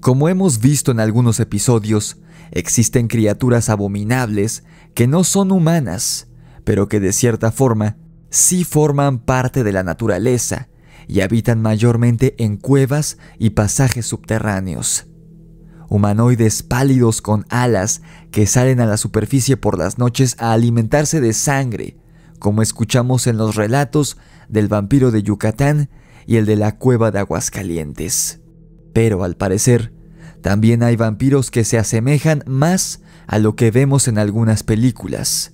Como hemos visto en algunos episodios, existen criaturas abominables que no son humanas, pero que de cierta forma sí forman parte de la naturaleza y habitan mayormente en cuevas y pasajes subterráneos. Humanoides pálidos con alas que salen a la superficie por las noches a alimentarse de sangre, como escuchamos en los relatos del vampiro de Yucatán y el de la cueva de Aguascalientes. Pero al parecer, también hay vampiros que se asemejan más a lo que vemos en algunas películas.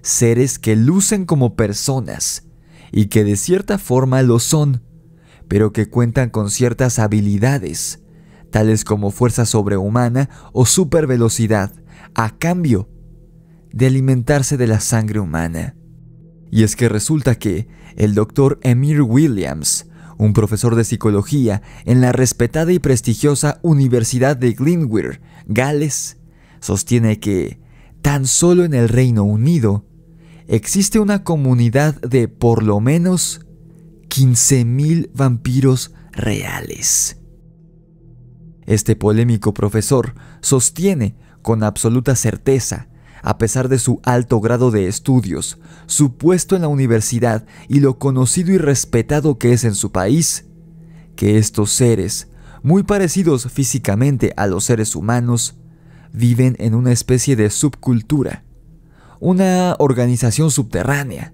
Seres que lucen como personas y que de cierta forma lo son, pero que cuentan con ciertas habilidades, tales como fuerza sobrehumana o supervelocidad, a cambio de alimentarse de la sangre humana. Y es que resulta que el doctor Emir Williams un profesor de psicología en la respetada y prestigiosa Universidad de Glenweir, Gales, sostiene que tan solo en el Reino Unido existe una comunidad de por lo menos 15.000 vampiros reales. Este polémico profesor sostiene con absoluta certeza a pesar de su alto grado de estudios, su puesto en la universidad y lo conocido y respetado que es en su país, que estos seres, muy parecidos físicamente a los seres humanos, viven en una especie de subcultura, una organización subterránea,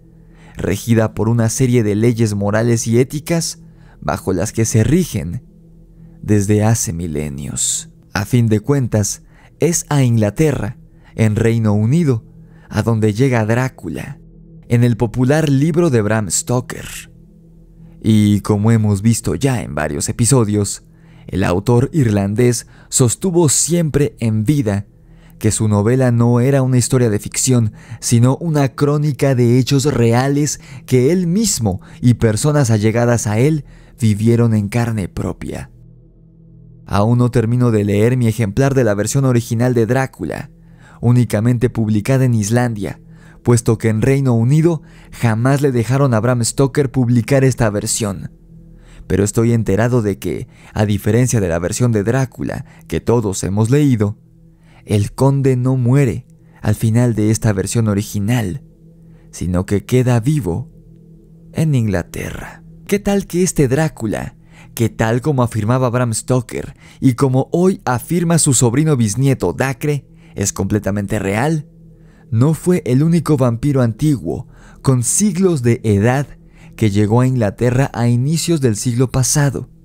regida por una serie de leyes morales y éticas bajo las que se rigen desde hace milenios. A fin de cuentas, es a Inglaterra en Reino Unido, a donde llega Drácula, en el popular libro de Bram Stoker. Y como hemos visto ya en varios episodios, el autor irlandés sostuvo siempre en vida que su novela no era una historia de ficción, sino una crónica de hechos reales que él mismo y personas allegadas a él vivieron en carne propia. Aún no termino de leer mi ejemplar de la versión original de Drácula, únicamente publicada en Islandia, puesto que en Reino Unido jamás le dejaron a Bram Stoker publicar esta versión. Pero estoy enterado de que, a diferencia de la versión de Drácula que todos hemos leído, el conde no muere al final de esta versión original, sino que queda vivo en Inglaterra. ¿Qué tal que este Drácula, que tal como afirmaba Bram Stoker y como hoy afirma su sobrino bisnieto Dacre, es completamente real. No fue el único vampiro antiguo, con siglos de edad, que llegó a Inglaterra a inicios del siglo pasado.